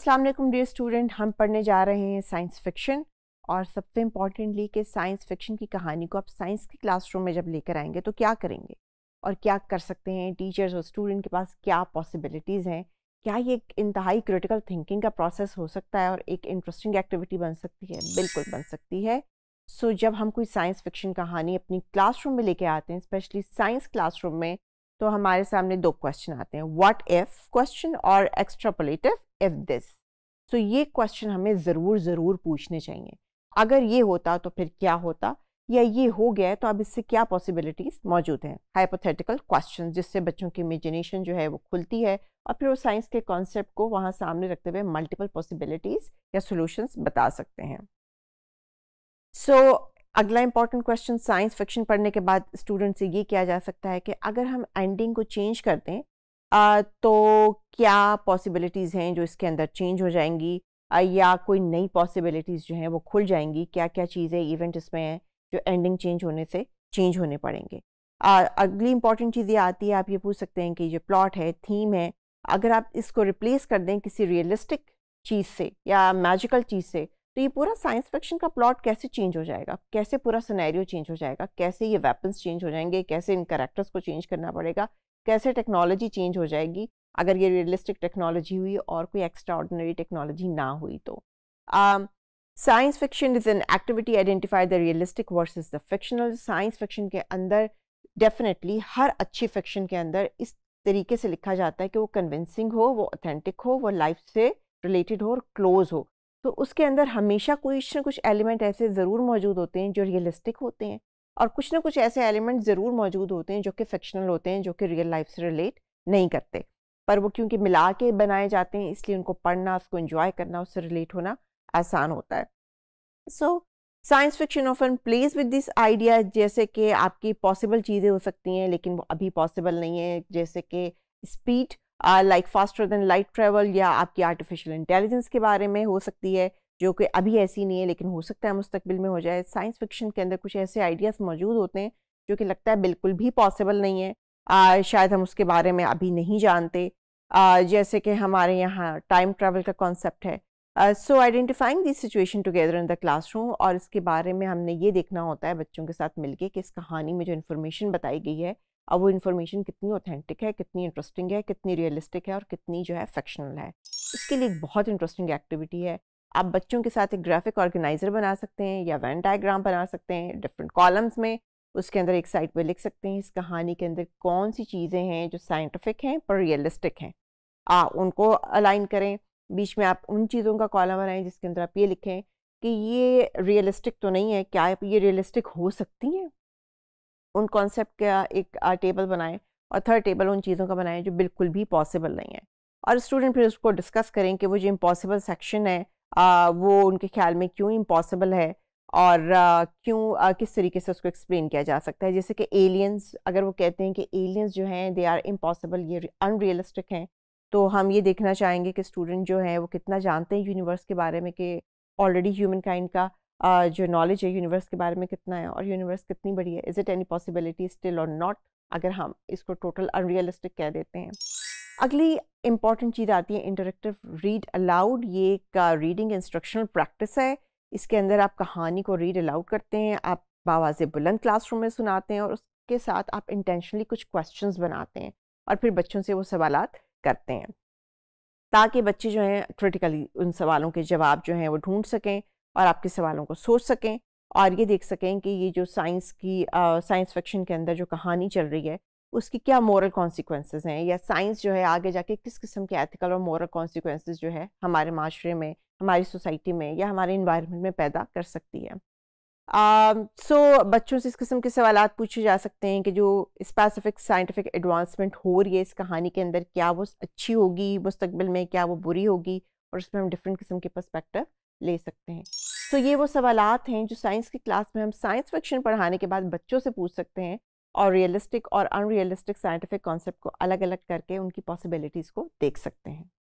अस्सलाम वालेकुम dear student हम पढ़ने जा रहे हैं साइंस फिक्शन और सबसे इम्पॉर्टेंटली कि साइंस फिक्शन की कहानी को आप साइंस की क्लासरूम में जब लेकर आएंगे तो क्या करेंगे और क्या कर सकते हैं टीचर्स और स्टूडेंट के पास क्या पॉसिबिलिटीज़ हैं क्या ये एक इंतहाई क्रिटिकल थिंकिंग का प्रोसेस हो सकता है और एक इंटरेस्टिंग एक्टिविटी बन सकती है बिल्कुल बन सकती है सो so, जब हम कोई साइंस फिक्शन कहानी अपनी क्लास में लेके आते हैं स्पेशली साइंस क्लास में तो हमारे सामने दो क्वेश्चन आते हैं व्हाट इफ क्वेश्चन और एक्स्ट्रापोलेटिव इफ दिस सो ये क्वेश्चन हमें ज़रूर ज़रूर पूछने चाहिए अगर ये होता तो फिर क्या होता या ये हो गया तो अब इससे क्या पॉसिबिलिटीज़ मौजूद हैं हाइपोथेटिकल क्वेश्चन जिससे बच्चों की इमेजिनेशन जो है वो खुलती है और फिर वो साइंस के कॉन्सेप्ट को वहाँ सामने रखते हुए मल्टीपल पॉसिबिलिटीज़ या सोल्यूशन बता सकते हैं सो so, अगला इंपॉर्टेंट क्वेश्चन साइंस फिक्शन पढ़ने के बाद स्टूडेंट से ये किया जा सकता है कि अगर हम एंडिंग को चेंज कर दें तो क्या पॉसिबिलिटीज़ हैं जो इसके अंदर चेंज हो जाएंगी या कोई नई पॉसिबिलिटीज़ जो हैं वो खुल जाएंगी क्या क्या चीज़ें इवेंट इसमें हैं जो एंडिंग चेंज होने से चेंज होने पड़ेंगे अगली इंपॉर्टेंट चीज़ ये आती है आप ये पूछ सकते हैं कि ये प्लॉट है थीम है अगर आप इसको रिप्लेस कर दें किसी रियलिस्टिक चीज़ से या मैजिकल चीज़ से तो ये पूरा साइंस फिक्शन का प्लॉट कैसे चेंज हो जाएगा कैसे पूरा सिनेरियो चेंज हो जाएगा कैसे ये वेपन्स चेंज हो जाएंगे कैसे इन करेक्टर्स को चेंज करना पड़ेगा कैसे टेक्नोलॉजी चेंज हो जाएगी अगर ये रियलिस्टिक टेक्नोलॉजी हुई और कोई एक्स्ट्रा टेक्नोलॉजी ना हुई तो science fiction is an activity identify the realistic versus the fictional science fiction के अंदर डेफिनेटली हर अच्छी फिक्शन के अंदर इस तरीके से लिखा जाता है कि वो कन्विंसिंग हो वो ऑथेंटिक हो वो लाइफ से रिलेटेड हो और क्लोज हो तो उसके अंदर हमेशा कुछ ना कुछ एलिमेंट ऐसे ज़रूर मौजूद होते हैं जो रियलिस्टिक होते हैं और कुछ ना कुछ ऐसे एलिमेंट ज़रूर मौजूद होते हैं जो कि फिक्शनल होते हैं जो कि रियल लाइफ से रिलेट नहीं करते पर वो क्योंकि मिला के बनाए जाते हैं इसलिए उनको पढ़ना उसको इन्जॉय करना उससे रिलेट होना आसान होता है so science fiction often plays with this idea जैसे कि आपकी पॉसिबल चीज़ें हो सकती हैं लेकिन वो अभी पॉसिबल नहीं है जैसे कि speed like faster than light travel या आपकी आर्टिफिशियल इंटेलिजेंस के बारे में हो सकती है जो कि अभी ऐसी नहीं है लेकिन हो सकता है मुस्तबिल में हो जाए साइंस फिक्शन के अंदर कुछ ऐसे आइडियाज़ मौजूद होते हैं जो कि लगता है बिल्कुल भी पॉसिबल नहीं है आ, शायद हम उसके बारे में अभी नहीं जानते आ, जैसे कि हमारे यहाँ टाइम ट्रैवल का कॉन्सेप्ट है so identifying this situation together in the classroom और इसके बारे में हमने ये देखना होता है बच्चों के साथ मिलके कि इस कहानी में जो इन्फॉर्मेशन बताई गई है और वो इन्फॉर्मेशन कितनी ऑथेंटिक है कितनी इंटरेस्टिंग है कितनी रियलिस्टिक है और कितनी जो है फिक्शनल है इसके लिए एक बहुत इंटरेस्टिंग एक्टिविटी है आप बच्चों के साथ एक ग्राफिक ऑर्गेनाइजर बना सकते हैं या वैन डायग्राम बना सकते हैं डिफरेंट कॉलम्स में उसके अंदर एक साइड पर लिख सकते हैं इस कहानी के अंदर कौन सी चीज़ें हैं जो साइंटिफिक हैं पर रियलिस्टिक हैं आप उनको अलाइन करें बीच में आप उन चीज़ों का कॉलम बनाएं जिसके अंदर आप ये लिखें कि ये रियलिस्टिक तो नहीं है क्या ये रियलिस्टिक हो सकती हैं उन कॉन्सेप्ट का एक टेबल बनाएं और थर्ड टेबल उन चीज़ों का बनाएं जो बिल्कुल भी पॉसिबल नहीं है और स्टूडेंट फिर उसको डिस्कस करें कि वो जो इम्पॉसिबल सेक्शन है आ, वो उनके ख्याल में क्यों इम्पॉसिबल है और क्यों किस तरीके से उसको एक्सप्लेन किया जा सकता है जैसे कि एलियंस अगर वो कहते हैं कि एलियंस जो हैं दे आर इम्पॉसिबल ये अनरियलिस्टिक हैं तो हम ये देखना चाहेंगे कि स्टूडेंट जो हैं वो कितना जानते हैं यूनिवर्स के बारे में कि ऑलरेडी ह्यूमन काइंड का आ, जो नॉलेज है यूनिवर्स के बारे में कितना है और यूनिवर्स कितनी बड़ी है is it any possibility still or not अगर हम इसको टोटल अनरियलिस्टिक कह देते हैं अगली इम्पॉर्टेंट चीज़ आती है इंटरेक्टिव रीड अलाउड ये एक रीडिंग इंस्ट्रक्शनल प्रैक्टिस है इसके अंदर आप कहानी को रीड अलाउड करते हैं आप बावाज बुलंद क्लासरूम में सुनाते हैं और उसके साथ आप इंटेंशनली कुछ क्वेश्चंस बनाते हैं और फिर बच्चों से वो सवाल करते हैं ताकि बच्चे जो हैं क्रिटिकली उन सवालों के जवाब जो हैं वो ढूंढ सकें और आपके सवालों को सोच सकें और ये देख सकें कि ये जो साइंस की साइंस फिक्शन के अंदर जो कहानी चल रही है उसकी क्या मॉरल कॉन्सिक्वेंसेज हैं या साइंस जो है आगे जाके किस किस्म के एथिकल और मॉरल कॉन्सिक्वेंसेज जो है हमारे माशरे में हमारी सोसाइटी में या हमारे इन्वायरमेंट में पैदा कर सकती है सो uh, so, बच्चों से इस किस्म के सवाल पूछे जा सकते हैं कि जो स्पेसिफिक साइंटिफिक एडवांसमेंट हो रही है इस कहानी के अंदर क्या वो अच्छी होगी मुस्तबिल में क्या वो बुरी होगी और उसमें हम डिफरेंट किस्म के पर्सपेक्टिव ले सकते हैं सो तो so, ये वो सवाल हैं जो साइंस की क्लास में हम साइंस फिक्शन पढ़ाने के बाद बच्चों से पूछ सकते हैं और रियलिस्टिक और अनरियलिस्टिक साइंटिफिक कॉन्सेप्ट को अलग अलग करके उनकी पॉसिबिलिटीज़ को देख सकते हैं